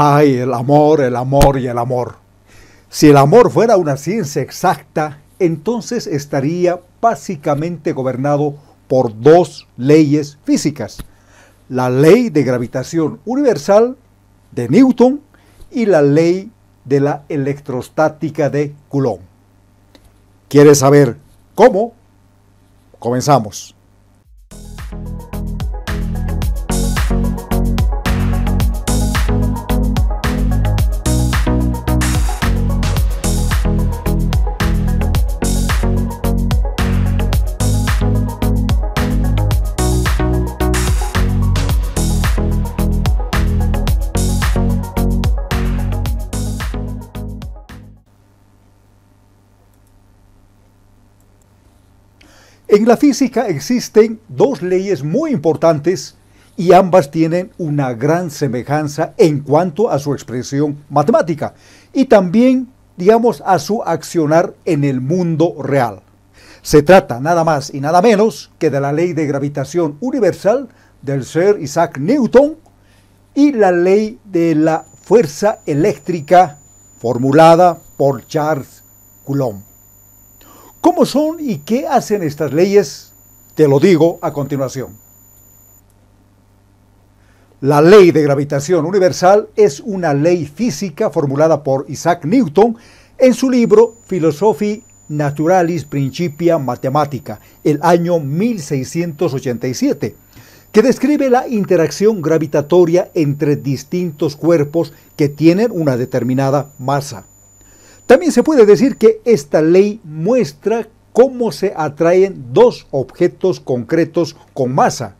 ay, el amor, el amor y el amor. Si el amor fuera una ciencia exacta, entonces estaría básicamente gobernado por dos leyes físicas. La ley de gravitación universal de Newton y la ley de la electrostática de Coulomb. ¿Quieres saber cómo? Comenzamos. En la física existen dos leyes muy importantes y ambas tienen una gran semejanza en cuanto a su expresión matemática y también, digamos, a su accionar en el mundo real. Se trata nada más y nada menos que de la ley de gravitación universal del ser Isaac Newton y la ley de la fuerza eléctrica formulada por Charles Coulomb. ¿Cómo son y qué hacen estas leyes? Te lo digo a continuación. La ley de gravitación universal es una ley física formulada por Isaac Newton en su libro Philosophy Naturalis Principia Mathematica, el año 1687, que describe la interacción gravitatoria entre distintos cuerpos que tienen una determinada masa. También se puede decir que esta ley muestra cómo se atraen dos objetos concretos con masa.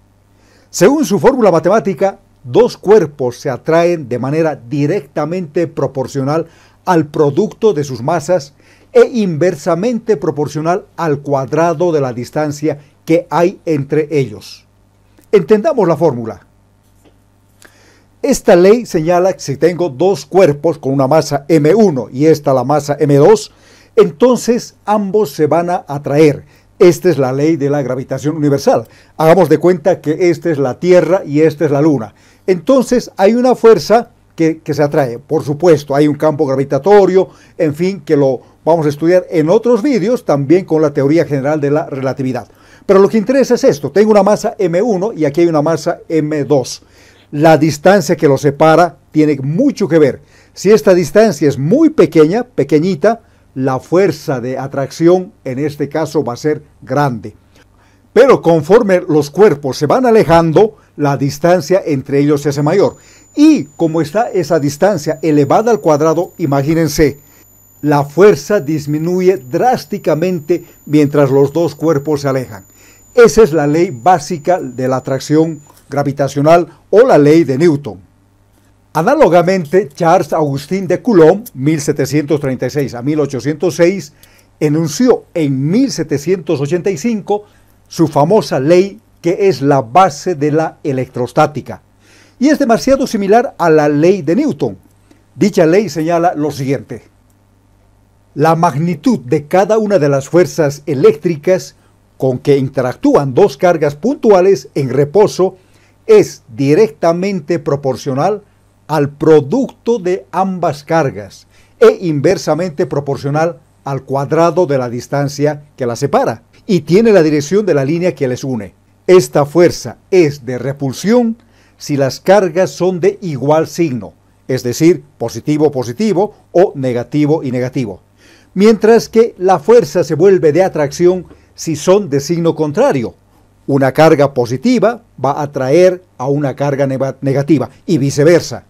Según su fórmula matemática, dos cuerpos se atraen de manera directamente proporcional al producto de sus masas e inversamente proporcional al cuadrado de la distancia que hay entre ellos. Entendamos la fórmula. Esta ley señala que si tengo dos cuerpos con una masa M1 y esta la masa M2, entonces ambos se van a atraer. Esta es la ley de la gravitación universal. Hagamos de cuenta que esta es la Tierra y esta es la Luna. Entonces hay una fuerza que, se atrae. Por supuesto, hay un campo gravitatorio, en fin, que lo vamos a estudiar en otros vídeos, también con la teoría general de la relatividad. Pero lo que interesa es esto. Tengo una masa M1 y aquí hay una masa M2 la distancia que los separa tiene mucho que ver. Si esta distancia es muy pequeña, pequeñita, la fuerza de atracción en este caso va a ser grande. Pero conforme los cuerpos se van alejando, la distancia entre ellos se hace mayor. Y como está esa distancia elevada al cuadrado, imagínense, la fuerza disminuye drásticamente mientras los dos cuerpos se alejan. Esa es la ley básica de la atracción gravitacional o la ley de Newton. Análogamente, Charles Augustin de Coulomb, 1736 a 1806, enunció en 1785 su famosa ley que es la base de la electrostática y es demasiado similar a la ley de Newton. Dicha ley señala lo siguiente. La magnitud de cada una de las fuerzas eléctricas con que interactúan dos cargas puntuales en reposo es directamente proporcional al producto de ambas cargas e inversamente proporcional al cuadrado de la distancia que las separa y tiene la dirección de la línea que les une. Esta fuerza es de repulsión si las cargas son de igual signo, es decir, positivo-positivo o negativo-y negativo. Mientras que la fuerza se vuelve de atracción si son de signo contrario, una carga positiva va a atraer a una carga negativa y viceversa.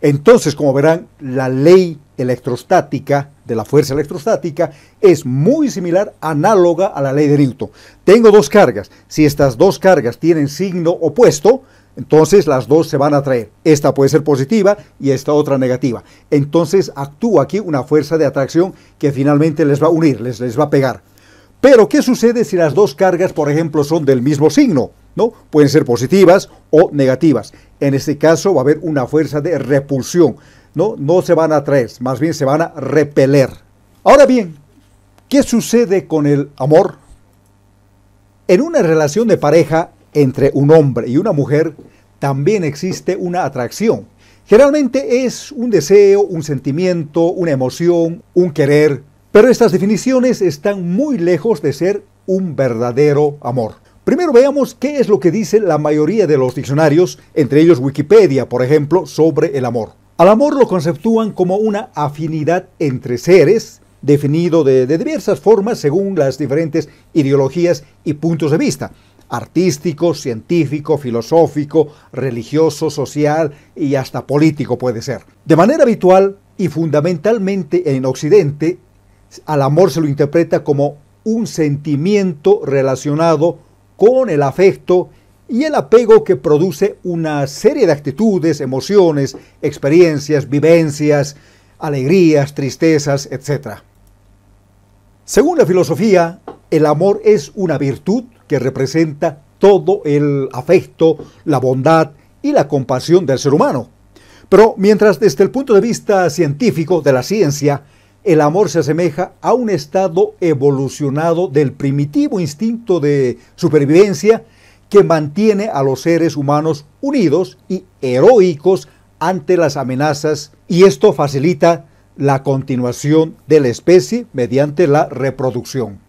Entonces, como verán, la ley electrostática de la fuerza electrostática es muy similar, análoga a la ley de Newton. Tengo dos cargas. Si estas dos cargas tienen signo opuesto, entonces las dos se van a atraer. Esta puede ser positiva y esta otra negativa. Entonces actúa aquí una fuerza de atracción que finalmente les va a unir, les, les va a pegar. Pero, ¿qué sucede si las dos cargas, por ejemplo, son del mismo signo? ¿No? Pueden ser positivas o negativas. En este caso va a haber una fuerza de repulsión. No, no se van a atraer, más bien se van a repeler. Ahora bien, ¿qué sucede con el amor? En una relación de pareja entre un hombre y una mujer también existe una atracción. Generalmente es un deseo, un sentimiento, una emoción, un querer, pero estas definiciones están muy lejos de ser un verdadero amor. Primero veamos qué es lo que dice la mayoría de los diccionarios, entre ellos Wikipedia, por ejemplo, sobre el amor. Al amor lo conceptúan como una afinidad entre seres, definido de, diversas formas según las diferentes ideologías y puntos de vista artístico, científico, filosófico, religioso, social y hasta político puede ser. De manera habitual y fundamentalmente en Occidente, al amor se lo interpreta como un sentimiento relacionado con el afecto y el apego que produce una serie de actitudes, emociones, experiencias, vivencias, alegrías, tristezas, etc. Según la filosofía, el amor es una virtud que representa todo el afecto, la bondad y la compasión del ser humano. Pero mientras desde el punto de vista científico de la ciencia, el amor se asemeja a un estado evolucionado del primitivo instinto de supervivencia que mantiene a los seres humanos unidos y heroicos ante las amenazas y esto facilita la continuación de la especie mediante la reproducción.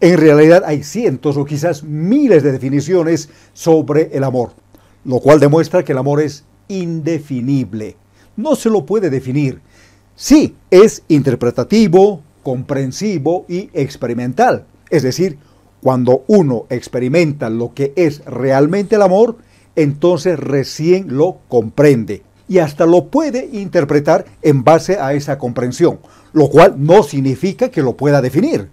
En realidad hay cientos o quizás miles de definiciones sobre el amor, lo cual demuestra que el amor es indefinible. No se lo puede definir, Sí, es interpretativo, comprensivo y experimental. Es decir, cuando uno experimenta lo que es realmente el amor, entonces recién lo comprende y hasta lo puede interpretar en base a esa comprensión, lo cual no significa que lo pueda definir.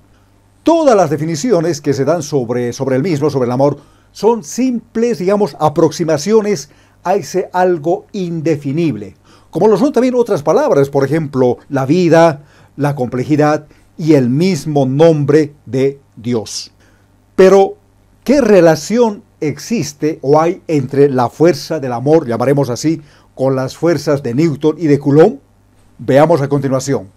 Todas las definiciones que se dan sobre, el mismo, sobre el amor, son simples, digamos, aproximaciones a ese algo indefinible, como lo son también otras palabras, por ejemplo, la vida, la complejidad y el mismo nombre de Dios. Pero, ¿qué relación existe o hay entre la fuerza del amor, llamaremos así, con las fuerzas de Newton y de Coulomb? Veamos a continuación.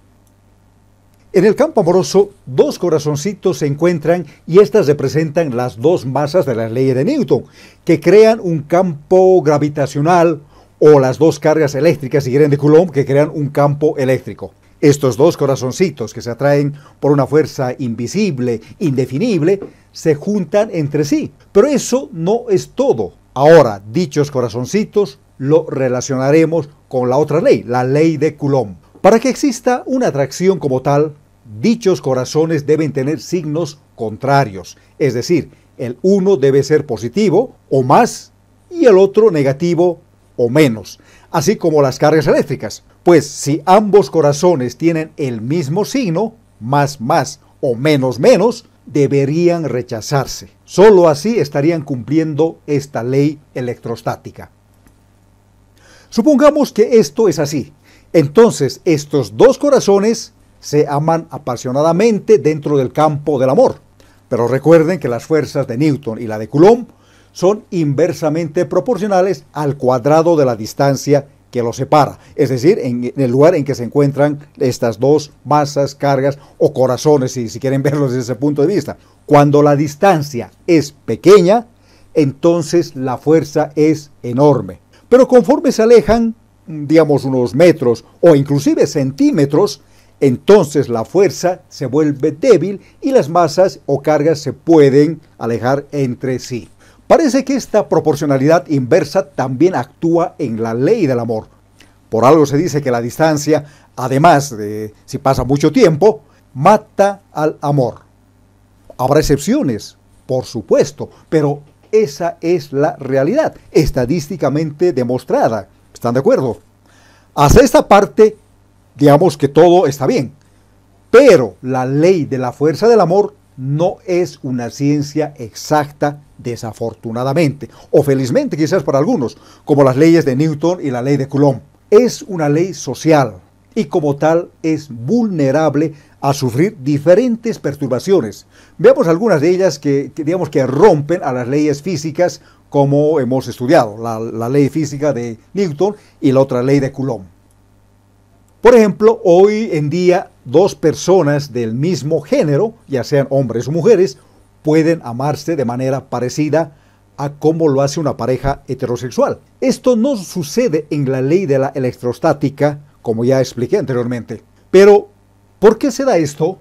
En el campo amoroso, dos corazoncitos se encuentran y estas representan las dos masas de la ley de Newton, que crean un campo gravitacional o las dos cargas eléctricas, si quieren, de Coulomb, que crean un campo eléctrico. Estos dos corazoncitos que se atraen por una fuerza invisible, indefinible, se juntan entre sí. Pero eso no es todo. Ahora, dichos corazoncitos lo relacionaremos con la otra ley, la ley de Coulomb. Para que exista una atracción como tal, dichos corazones deben tener signos contrarios, es decir, el uno debe ser positivo o más y el otro negativo o menos, así como las cargas eléctricas. Pues si ambos corazones tienen el mismo signo, más más o menos menos, deberían rechazarse. Solo así estarían cumpliendo esta ley electrostática. Supongamos que esto es así. Entonces estos dos corazones se aman apasionadamente dentro del campo del amor. Pero recuerden que las fuerzas de Newton y la de Coulomb son inversamente proporcionales al cuadrado de la distancia que los separa, es decir, en, el lugar en que se encuentran estas dos masas, cargas o corazones, si, quieren verlos desde ese punto de vista. Cuando la distancia es pequeña, entonces la fuerza es enorme. Pero conforme se alejan, digamos, unos metros o inclusive centímetros, entonces la fuerza se vuelve débil y las masas o cargas se pueden alejar entre sí. Parece que esta proporcionalidad inversa también actúa en la ley del amor. Por algo se dice que la distancia, además de si pasa mucho tiempo, mata al amor. Habrá excepciones, por supuesto, pero esa es la realidad, estadísticamente demostrada. ¿Están de acuerdo? Hasta esta parte, digamos que todo está bien, pero la ley de la fuerza del amor no es una ciencia exacta, desafortunadamente, o felizmente quizás para algunos, como las leyes de Newton y la ley de Coulomb. Es una ley social y como tal es vulnerable a sufrir diferentes perturbaciones. Veamos algunas de ellas que, digamos que rompen a las leyes físicas como hemos estudiado, la, la ley física de Newton y la otra ley de Coulomb. Por ejemplo, hoy en día dos personas del mismo género, ya sean hombres o mujeres, pueden amarse de manera parecida a cómo lo hace una pareja heterosexual. Esto no sucede en la ley de la electrostática, como ya expliqué anteriormente. Pero, ¿por qué se da esto?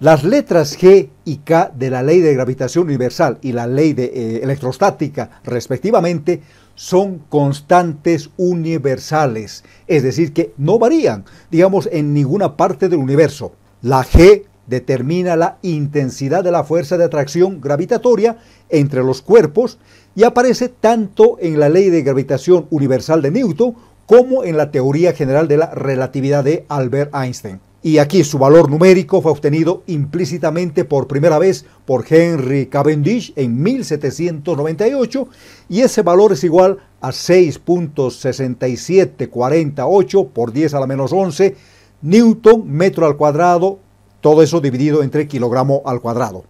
Las letras G y K de la ley de gravitación universal y la ley de eh, electrostática, respectivamente, son constantes universales, es decir, que no varían, digamos, en ninguna parte del universo. La G determina la intensidad de la fuerza de atracción gravitatoria entre los cuerpos y aparece tanto en la ley de gravitación universal de Newton como en la teoría general de la relatividad de Albert Einstein y aquí su valor numérico fue obtenido implícitamente por primera vez por Henry Cavendish en 1798 y ese valor es igual a 6.6748 por 10 a la menos 11 newton metro al cuadrado, todo eso dividido entre kilogramo al cuadrado.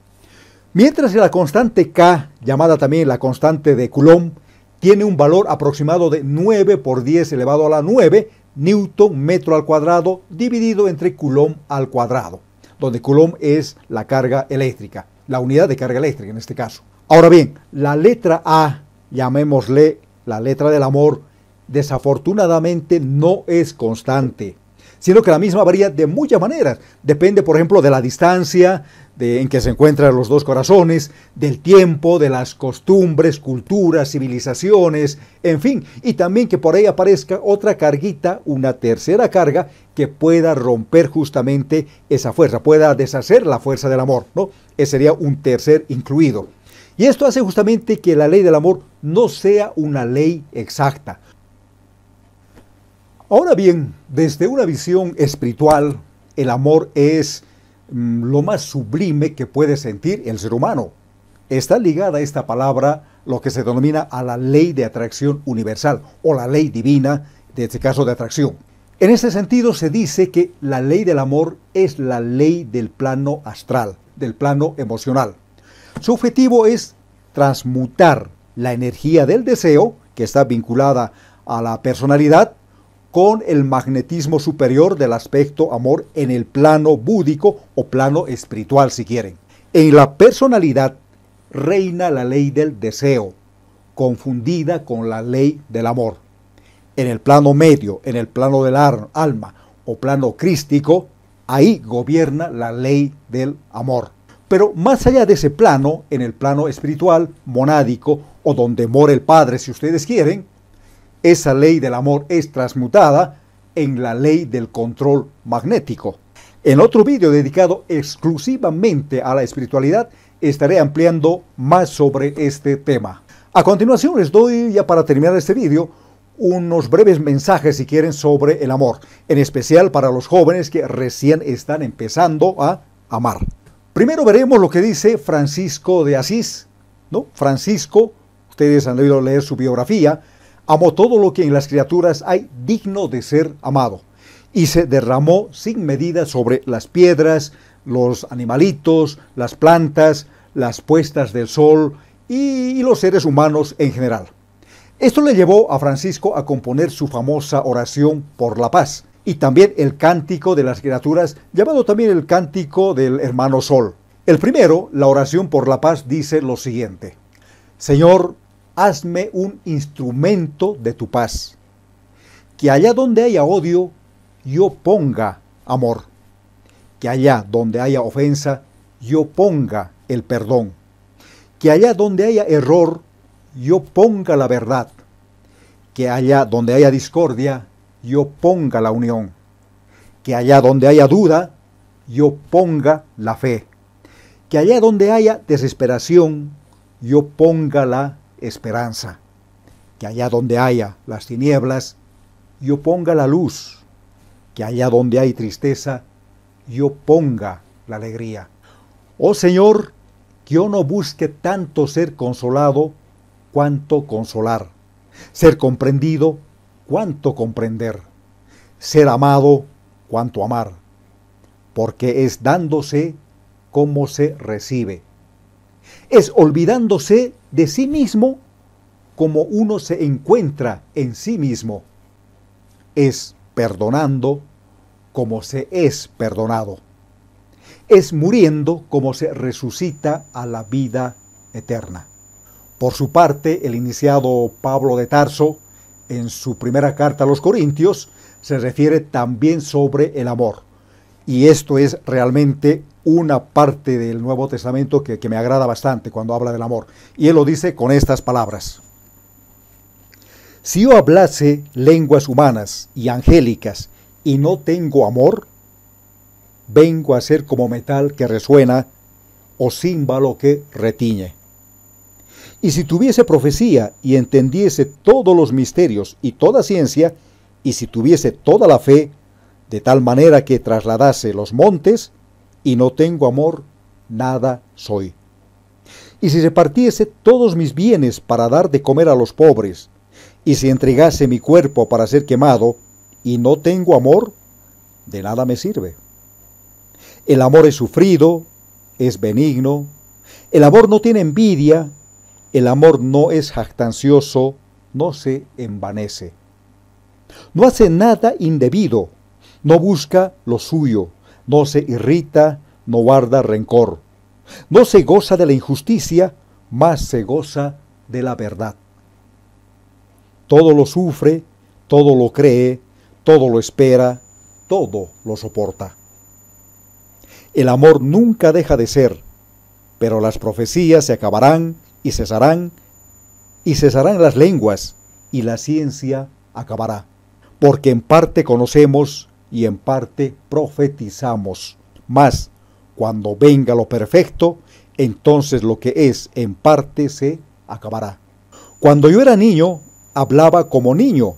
Mientras que la constante K, llamada también la constante de Coulomb, tiene un valor aproximado de 9 por 10 elevado a la 9, newton metro al cuadrado dividido entre coulomb al cuadrado, donde coulomb es la carga eléctrica, la unidad de carga eléctrica en este caso. Ahora bien, la letra A, llamémosle la letra del amor, desafortunadamente no es constante sino que la misma varía de muchas maneras. Depende, por ejemplo, de la distancia en que se encuentran los dos corazones, del tiempo, de las costumbres, culturas, civilizaciones, en fin. Y también que por ahí aparezca otra carguita, una tercera carga, que pueda romper justamente esa fuerza, pueda deshacer la fuerza del amor, ¿no? Ese sería un tercer incluido. Y esto hace justamente que la ley del amor no sea una ley exacta, Ahora bien, desde una visión espiritual, el amor es mm, lo más sublime que puede sentir el ser humano. Está ligada a esta palabra lo que se denomina a la ley de atracción universal o la ley divina, de este caso de atracción. En ese sentido se dice que la ley del amor es la ley del plano astral, del plano emocional. Su objetivo es transmutar la energía del deseo, que está vinculada a la personalidad, con el magnetismo superior del aspecto amor en el plano búdico o plano espiritual si quieren. En la personalidad reina la ley del deseo, confundida con la ley del amor. En el plano medio, en el plano del alma o plano crístico, ahí gobierna la ley del amor. Pero más allá de ese plano, en el plano espiritual, monádico, o donde mora el Padre si ustedes quieren, esa ley del amor es transmutada en la ley del control magnético. En otro video dedicado exclusivamente a la espiritualidad, estaré ampliando más sobre este tema. A continuación les doy, ya para terminar este video, unos breves mensajes si quieren sobre el amor, en especial para los jóvenes que recién están empezando a amar. Primero veremos lo que dice Francisco de Asís, ¿no? Francisco, ustedes han oído leer su biografía, amó todo lo que en las criaturas hay digno de ser amado, y se derramó sin medida sobre las piedras, los animalitos, las plantas, las puestas del sol y, los seres humanos en general. Esto le llevó a Francisco a componer su famosa oración por la paz y también el cántico de las criaturas, llamado también el cántico del hermano sol. El primero, la oración por la paz, dice lo siguiente. Señor, hazme un instrumento de tu paz. Que allá donde haya odio, yo ponga amor. Que allá donde haya ofensa, yo ponga el perdón. Que allá donde haya error, yo ponga la verdad. Que allá donde haya discordia, yo ponga la unión. Que allá donde haya duda, yo ponga la fe. Que allá donde haya desesperación, yo ponga la esperanza, que allá donde haya las tinieblas, yo ponga la luz, que allá donde hay tristeza, yo ponga la alegría. Oh Señor, que yo no busque tanto ser consolado, cuanto consolar, ser comprendido, cuanto comprender, ser amado, cuanto amar, porque es dándose como se recibe, es olvidándose de sí mismo como uno se encuentra en sí mismo. Es perdonando como se es perdonado. Es muriendo como se resucita a la vida eterna. Por su parte, el iniciado Pablo de Tarso, en su primera carta a los Corintios, se refiere también sobre el amor y esto es realmente una parte del Nuevo Testamento que, me agrada bastante cuando habla del amor. Y él lo dice con estas palabras. Si yo hablase lenguas humanas y angélicas y no tengo amor, vengo a ser como metal que resuena o címbalo que retiñe. Y si tuviese profecía y entendiese todos los misterios y toda ciencia, y si tuviese toda la fe, de tal manera que trasladase los montes, y no tengo amor, nada soy. Y si repartiese todos mis bienes para dar de comer a los pobres, y si entregase mi cuerpo para ser quemado, y no tengo amor, de nada me sirve. El amor es sufrido, es benigno, el amor no tiene envidia, el amor no es jactancioso, no se envanece. No hace nada indebido, no busca lo suyo, no se irrita, no guarda rencor. No se goza de la injusticia, más se goza de la verdad. Todo lo sufre, todo lo cree, todo lo espera, todo lo soporta. El amor nunca deja de ser, pero las profecías se acabarán y cesarán, y cesarán las lenguas, y la ciencia acabará, porque en parte conocemos, y en parte profetizamos. Mas, cuando venga lo perfecto, entonces lo que es en parte se acabará. Cuando yo era niño, hablaba como niño,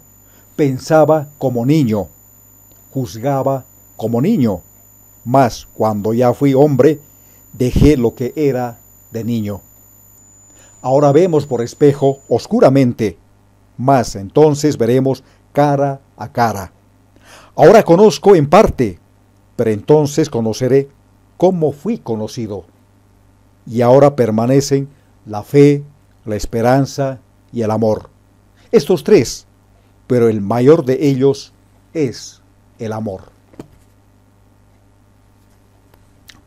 pensaba como niño, juzgaba como niño. Mas cuando ya fui hombre, dejé lo que era de niño. Ahora vemos por espejo oscuramente, mas entonces veremos cara a cara. Ahora conozco en parte, pero entonces conoceré cómo fui conocido. Y ahora permanecen la fe, la esperanza y el amor. Estos tres, pero el mayor de ellos es el amor.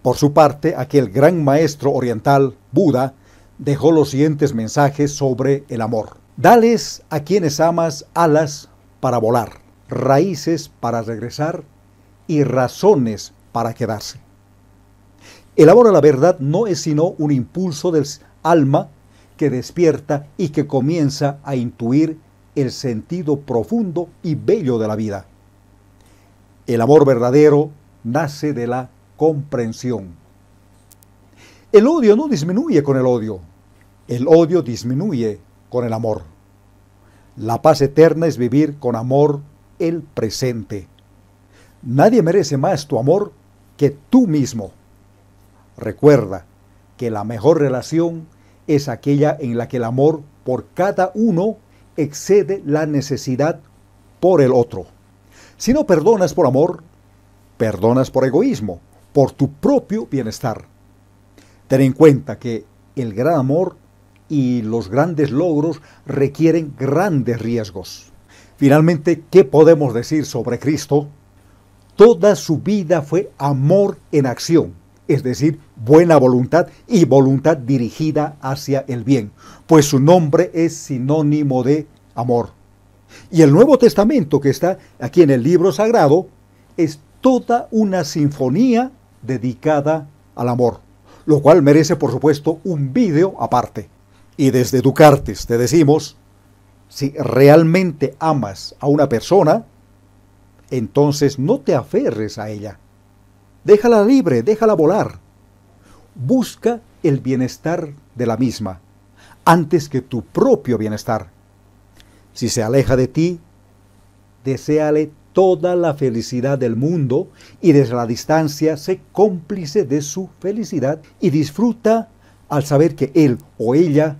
Por su parte, aquel gran maestro oriental, Buda, dejó los siguientes mensajes sobre el amor. Dales a quienes amas alas para volar raíces para regresar y razones para quedarse. El amor a la verdad no es sino un impulso del alma que despierta y que comienza a intuir el sentido profundo y bello de la vida. El amor verdadero nace de la comprensión. El odio no disminuye con el odio, el odio disminuye con el amor. La paz eterna es vivir con amor el presente. Nadie merece más tu amor que tú mismo. Recuerda que la mejor relación es aquella en la que el amor por cada uno excede la necesidad por el otro. Si no perdonas por amor, perdonas por egoísmo, por tu propio bienestar. Ten en cuenta que el gran amor y los grandes logros requieren grandes riesgos. Finalmente, ¿qué podemos decir sobre Cristo? Toda su vida fue amor en acción, es decir, buena voluntad y voluntad dirigida hacia el bien, pues su nombre es sinónimo de amor. Y el Nuevo Testamento que está aquí en el libro sagrado es toda una sinfonía dedicada al amor, lo cual merece por supuesto un vídeo aparte. Y desde Ducartes te decimos si realmente amas a una persona, entonces no te aferres a ella. Déjala libre, déjala volar. Busca el bienestar de la misma antes que tu propio bienestar. Si se aleja de ti, deséale toda la felicidad del mundo y desde la distancia sé cómplice de su felicidad y disfruta al saber que él o ella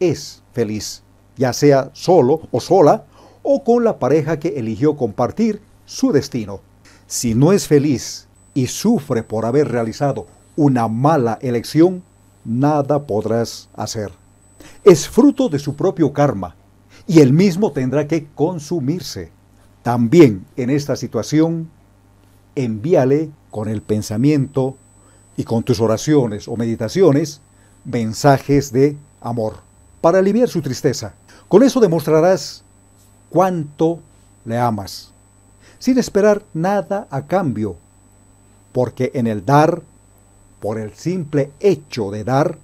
es feliz ya sea solo o sola, o con la pareja que eligió compartir su destino. Si no es feliz y sufre por haber realizado una mala elección, nada podrás hacer. Es fruto de su propio karma y el mismo tendrá que consumirse. También en esta situación, envíale con el pensamiento y con tus oraciones o meditaciones mensajes de amor para aliviar su tristeza. Con eso demostrarás cuánto le amas, sin esperar nada a cambio, porque en el dar, por el simple hecho de dar,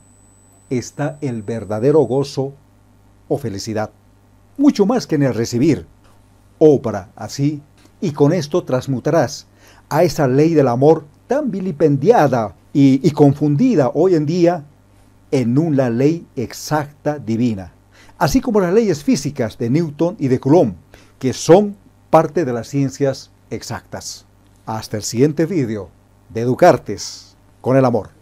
está el verdadero gozo o felicidad, mucho más que en el recibir. Obra así, y con esto transmutarás a esa ley del amor tan vilipendiada y, y confundida hoy en día en una ley exacta divina así como las leyes físicas de Newton y de Coulomb, que son parte de las ciencias exactas. Hasta el siguiente vídeo de Educartes con el amor.